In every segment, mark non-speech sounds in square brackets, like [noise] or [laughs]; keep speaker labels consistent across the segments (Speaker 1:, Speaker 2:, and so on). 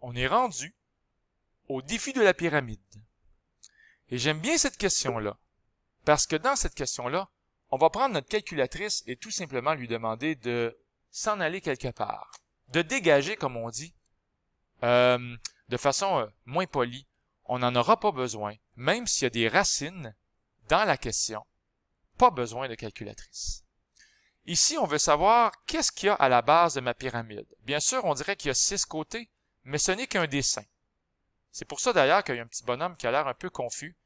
Speaker 1: on est rendu au défi de la pyramide. Et j'aime bien cette question-là, parce que dans cette question-là, on va prendre notre calculatrice et tout simplement lui demander de s'en aller quelque part, de dégager, comme on dit, euh, de façon euh, moins polie. On n'en aura pas besoin, même s'il y a des racines dans la question. Pas besoin de calculatrice. Ici, on veut savoir qu'est-ce qu'il y a à la base de ma pyramide. Bien sûr, on dirait qu'il y a six côtés, mais ce n'est qu'un dessin. C'est pour ça d'ailleurs qu'il y a un petit bonhomme qui a l'air un peu confus.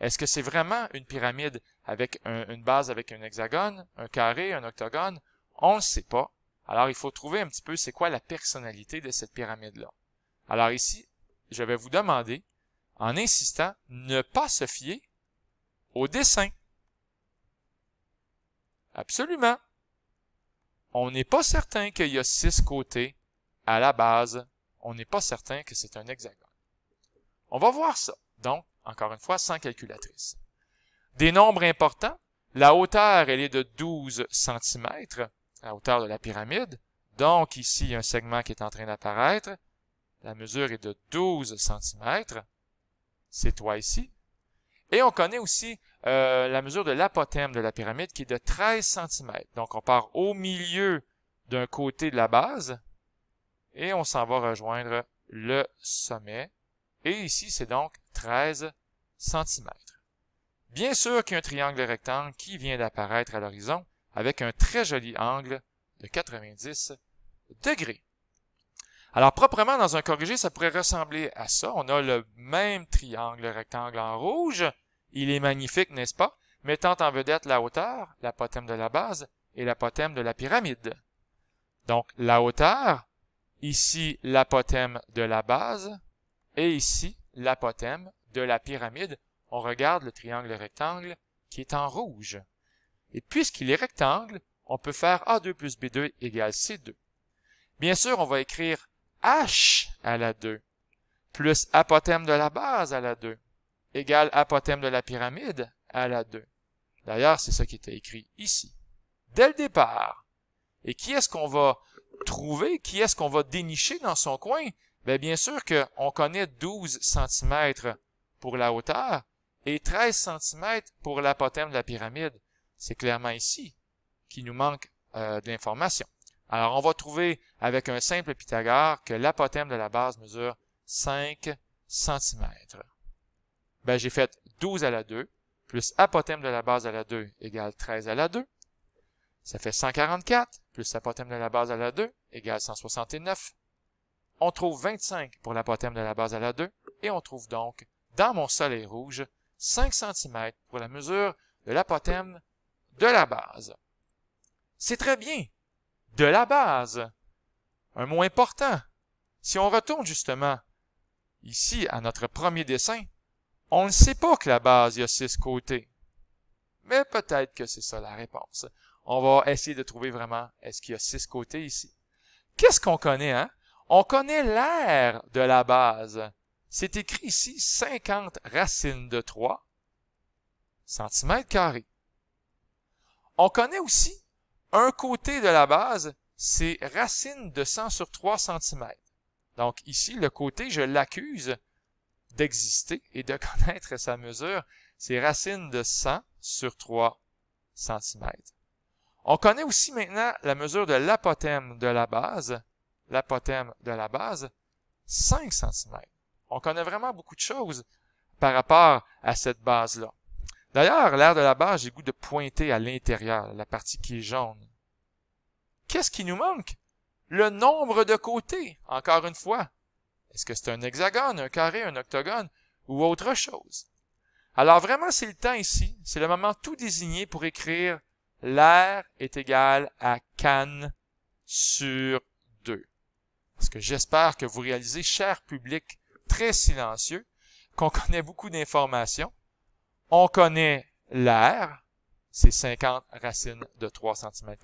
Speaker 1: Est-ce que c'est vraiment une pyramide avec une base avec un hexagone, un carré, un octogone? On ne sait pas. Alors il faut trouver un petit peu c'est quoi la personnalité de cette pyramide-là. Alors ici, je vais vous demander, en insistant, ne pas se fier au dessin. Absolument. On n'est pas certain qu'il y a six côtés à la base on n'est pas certain que c'est un hexagone. On va voir ça, donc, encore une fois, sans calculatrice. Des nombres importants, la hauteur, elle est de 12 cm, la hauteur de la pyramide, donc ici, il y a un segment qui est en train d'apparaître, la mesure est de 12 cm, c'est toi ici, et on connaît aussi euh, la mesure de l'apothème de la pyramide qui est de 13 cm. Donc on part au milieu d'un côté de la base, et on s'en va rejoindre le sommet. Et ici, c'est donc 13 cm. Bien sûr qu'il y a un triangle rectangle qui vient d'apparaître à l'horizon avec un très joli angle de 90 degrés. Alors, proprement, dans un corrigé, ça pourrait ressembler à ça. On a le même triangle rectangle en rouge. Il est magnifique, n'est-ce pas? Mettant en vedette la hauteur, l'apothème de la base et l'apothème de la pyramide. Donc, la hauteur, Ici, l'apothème de la base et ici, l'apothème de la pyramide. On regarde le triangle rectangle qui est en rouge. Et puisqu'il est rectangle, on peut faire A2 plus B2 égale C2. Bien sûr, on va écrire H à la 2 plus apothème de la base à la 2 égale apothème de la pyramide à la 2. D'ailleurs, c'est ça qui était écrit ici. Dès le départ. Et qui est-ce qu'on va trouver qui est-ce qu'on va dénicher dans son coin, bien, bien sûr qu'on connaît 12 cm pour la hauteur et 13 cm pour l'apothème de la pyramide. C'est clairement ici qu'il nous manque euh, de l'information. Alors, on va trouver avec un simple Pythagore que l'apothème de la base mesure 5 cm. Ben, j'ai fait 12 à la 2 plus apothème de la base à la 2 égale 13 à la 2. Ça fait 144, plus l'apothème de la base à la 2, égale 169. On trouve 25 pour l'apothème de la base à la 2, et on trouve donc, dans mon soleil rouge, 5 cm pour la mesure de l'apothème de la base. C'est très bien. De la base. Un mot important. Si on retourne justement ici à notre premier dessin, on ne sait pas que la base y a 6 côtés. Mais peut-être que c'est ça la réponse on va essayer de trouver vraiment est-ce qu'il y a six côtés ici. Qu'est-ce qu'on connaît, hein? On connaît l'aire de la base. C'est écrit ici 50 racines de 3 cm carrés. On connaît aussi un côté de la base, c'est racine de 100 sur 3 cm. Donc ici, le côté, je l'accuse d'exister et de [laughs] connaître sa mesure. C'est racine de 100 sur 3 cm. On connaît aussi maintenant la mesure de l'apothème de la base, l'apothème de la base, 5 cm. On connaît vraiment beaucoup de choses par rapport à cette base-là. D'ailleurs, l'air de la base, j'ai goût de pointer à l'intérieur, la partie qui est jaune. Qu'est-ce qui nous manque? Le nombre de côtés, encore une fois. Est-ce que c'est un hexagone, un carré, un octogone ou autre chose? Alors vraiment, c'est le temps ici, c'est le moment tout désigné pour écrire l'air est égal à Cannes sur 2. Parce que j'espère que vous réalisez, cher public très silencieux, qu'on [laughs] connaît beaucoup d'informations. On connaît l'air, c'est 50 racines de 3 cm.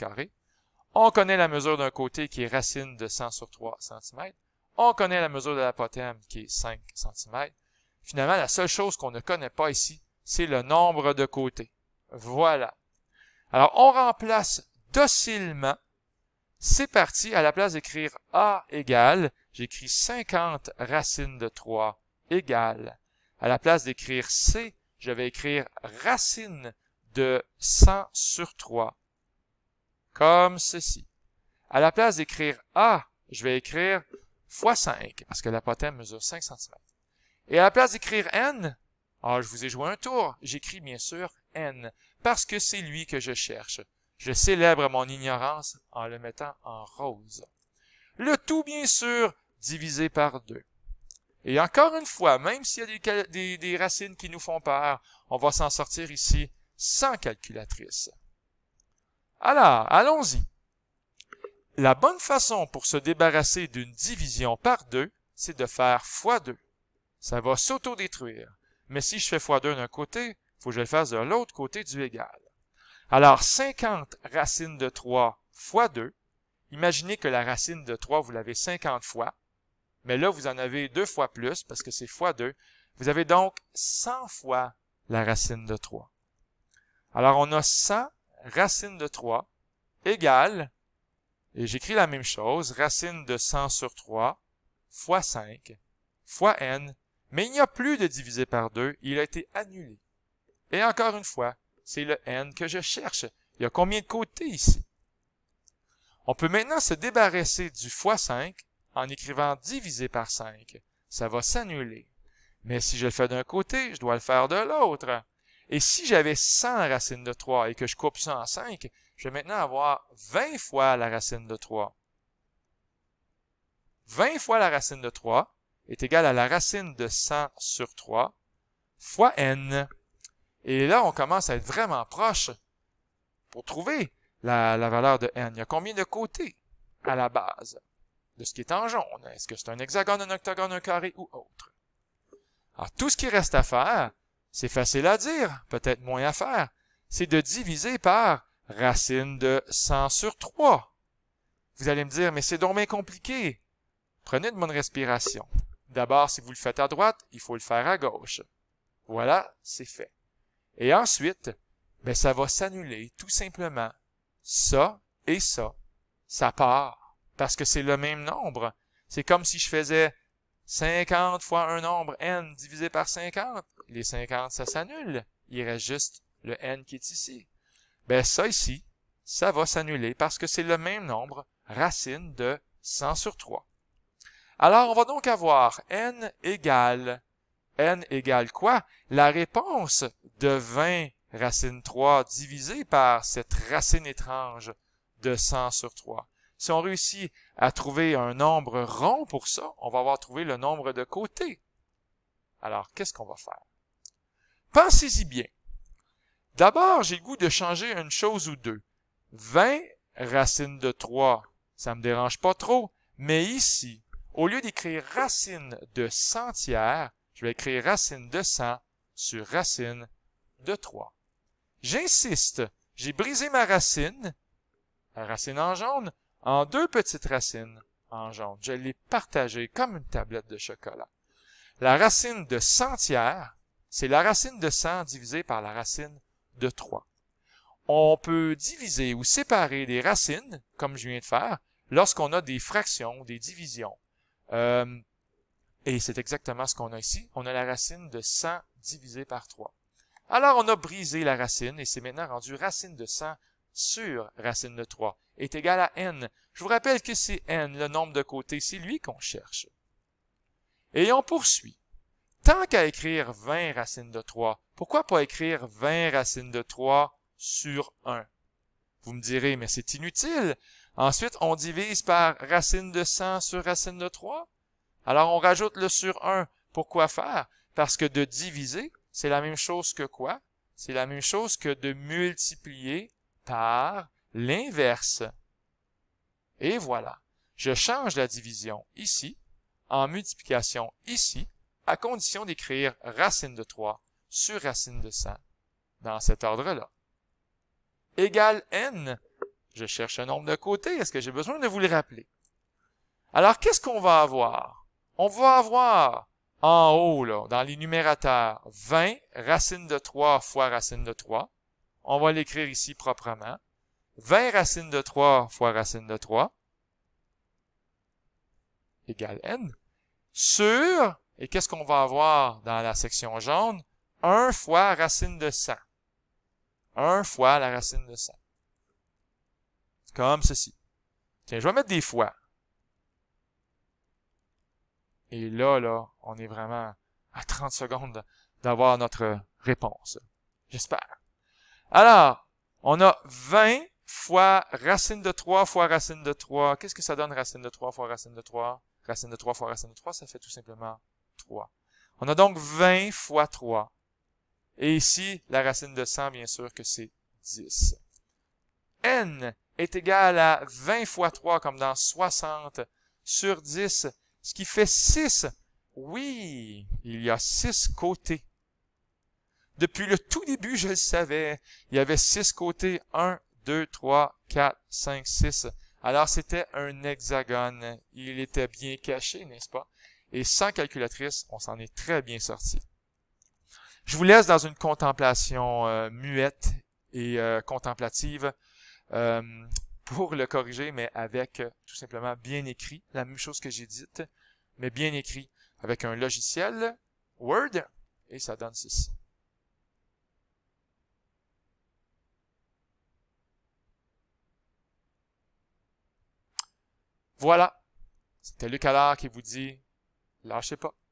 Speaker 1: On connaît la mesure d'un côté qui est racine de 100 sur 3 cm. On connaît la mesure de l'apothème qui est 5 cm. Finalement, la seule chose qu'on ne connaît pas ici, c'est le nombre de côtés. Voilà. Alors, on remplace docilement. C'est parti. À la place d'écrire A égale, j'écris 50 racines de 3 égale. À la place d'écrire C, je vais écrire racine de 100 sur 3. Comme ceci. À la place d'écrire A, je vais écrire fois 5, parce que l'apothème mesure 5 cm. Et à la place d'écrire N, alors ah, je vous ai joué un tour, j'écris bien sûr N parce que c'est lui que je cherche. Je célèbre mon ignorance en le mettant en rose. Le tout, bien sûr, divisé par deux. Et encore une fois, même s'il y a des, racines qui nous font peur, on va s'en sortir ici sans calculatrice. Alors, allons-y. La bonne façon pour se débarrasser d'une division par deux, c'est de faire x2. Ça va s'autodétruire. Mais si je fais x2 d'un côté, faut que je le fasse de l'autre côté du égal. Alors, 50 racines de 3 fois 2. Imaginez que la racine de 3, vous l'avez 50 fois. Mais là, vous en avez deux fois plus parce que c'est fois 2. Vous avez donc 100 fois la racine de 3. Alors, on a 100 racine de 3 égale, et j'écris la même chose, racine de 100 sur 3 fois 5 fois n, mais il n'y a plus de divisé par 2, il a été annulé. Et encore une fois, c'est le n que je cherche. Il y a combien de côtés ici? On peut maintenant se débarrasser du x5 en écrivant divisé par 5. Ça va s'annuler. Mais si je le fais d'un côté, je dois le faire de l'autre. Et si j'avais 100 racines de 3 et que je coupe ça en 5, je vais maintenant avoir 20 fois la racine de 3. 20 fois la racine de 3 est égale à la racine de 100 sur 3 fois n. Et là, on commence à être vraiment proche pour trouver la, valeur de n. Il y a combien de côtés à la base de ce qui est en jaune? Est-ce que c'est un hexagone, un octogone, un carré ou autre? Alors, tout ce qui reste à faire, c'est facile à dire, peut-être moins à faire, c'est de diviser par racine de 100 sur 3. Vous allez me dire, mais c'est donc compliqué. Prenez une bonne respiration. D'abord, si vous le faites à droite, il faut le faire à gauche. Voilà, c'est fait. Et ensuite, ben, ça va s'annuler tout simplement. Ça et ça, ça part, parce que c'est le même nombre. C'est comme si je faisais 50 fois un nombre n divisé par 50. Les 50, ça s'annule. Il reste juste le n qui est ici. Ben, ça ici, ça va s'annuler parce que c'est le même nombre, racine de 100 sur 3. Alors, on va donc avoir n égale n égale quoi? La réponse de 20 racine 3 divisé par cette racine étrange de 100 sur 3. Si on réussit à trouver un nombre rond pour ça, on va avoir trouvé le nombre de côtés. Alors, qu'est-ce qu'on va faire? Pensez-y bien. D'abord, j'ai le goût de changer une chose ou deux. 20 racines de 3, ça me dérange pas trop, mais ici, au lieu d'écrire racine de 100 tiers, je vais écrire racine de 100 sur racine de 3. J'insiste, j'ai brisé ma racine, la racine en jaune, en deux petites racines en jaune. Je l'ai partagée comme une tablette de chocolat. La racine de 100 tiers, c'est la racine de 100 divisée par la racine de 3. On peut diviser ou séparer des racines, comme je viens de faire, lorsqu'on a des fractions, des divisions. Euh, et c'est exactement ce qu'on a ici. On a la racine de 100 divisé par 3. Alors, on a brisé la racine et c'est maintenant rendu racine de 100 sur racine de 3 est égal à n. Je vous rappelle que c'est n, le nombre de côtés, c'est lui qu'on cherche. Et on poursuit. Tant qu'à écrire 20 racines de 3, pourquoi pas écrire 20 racines de 3 sur 1? Vous me direz, mais c'est inutile. Ensuite, on divise par racine de 100 sur racine de 3. Alors on rajoute le sur 1. Pourquoi faire? Parce que de diviser, c'est la même chose que quoi? C'est la même chose que de multiplier par l'inverse. Et voilà. Je change la division ici, en multiplication ici, à condition d'écrire racine de 3 sur racine de 100, dans cet ordre-là. Égal n, je cherche un nombre de côtés. est-ce que j'ai besoin de vous le rappeler? Alors, qu'est-ce qu'on va avoir? on va avoir en haut, là, dans les numérateurs, 20 racines de 3 fois racine de 3. On va l'écrire ici proprement. 20 racines de 3 fois racine de 3 égale n sur, et qu'est-ce qu'on va avoir dans la section jaune? 1 fois racine de 100. 1 fois la racine de 100. Comme ceci. Tiens, je vais mettre des fois. Et là, là, on est vraiment à 30 secondes d'avoir notre réponse. J'espère. Alors, on a 20 fois racine de 3 fois racine de 3. Qu'est-ce que ça donne racine de 3 fois racine de 3? Racine de 3 fois racine de 3, ça fait tout simplement 3. On a donc 20 fois 3. Et ici, la racine de 100, bien sûr que c'est 10. n est égal à 20 fois 3, comme dans 60, sur 10, ce qui fait six. Oui, il y a six côtés. Depuis le tout début, je le savais. Il y avait six côtés. Un, deux, trois, quatre, cinq, six. Alors c'était un hexagone. Il était bien caché, n'est-ce pas? Et sans calculatrice, on s'en est très bien sorti. Je vous laisse dans une contemplation euh, muette et euh, contemplative euh, pour le corriger, mais avec tout simplement bien écrit, la même chose que j'ai dite mais bien écrit, avec un logiciel Word, et ça donne ceci. Voilà. C'était Luc Allard qui vous dit, lâchez pas.